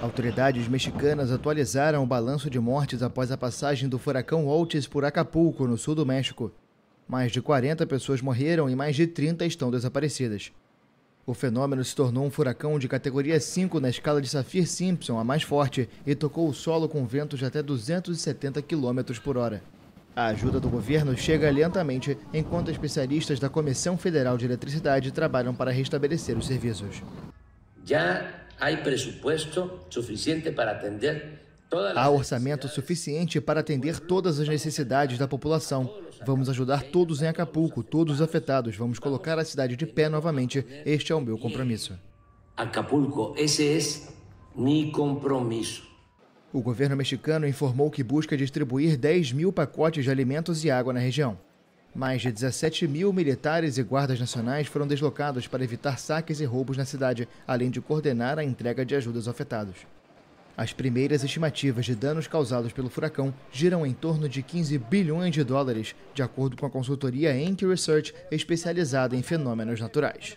Autoridades mexicanas atualizaram o balanço de mortes após a passagem do furacão Otis por Acapulco, no sul do México. Mais de 40 pessoas morreram e mais de 30 estão desaparecidas. O fenômeno se tornou um furacão de categoria 5 na escala de Saffir-Simpson, a mais forte, e tocou o solo com ventos de até 270 km por hora. A ajuda do governo chega lentamente, enquanto especialistas da Comissão Federal de Eletricidade trabalham para restabelecer os serviços. Já Há orçamento suficiente para atender todas as necessidades da população. Vamos ajudar todos em Acapulco, todos os afetados. Vamos colocar a cidade de pé novamente. Este é o meu compromisso. Acapulco, esse é meu compromisso. O governo mexicano informou que busca distribuir 10 mil pacotes de alimentos e água na região. Mais de 17 mil militares e guardas nacionais foram deslocados para evitar saques e roubos na cidade, além de coordenar a entrega de ajudas aos afetados. As primeiras estimativas de danos causados pelo furacão giram em torno de 15 bilhões de dólares, de acordo com a consultoria Ant Research, especializada em fenômenos naturais.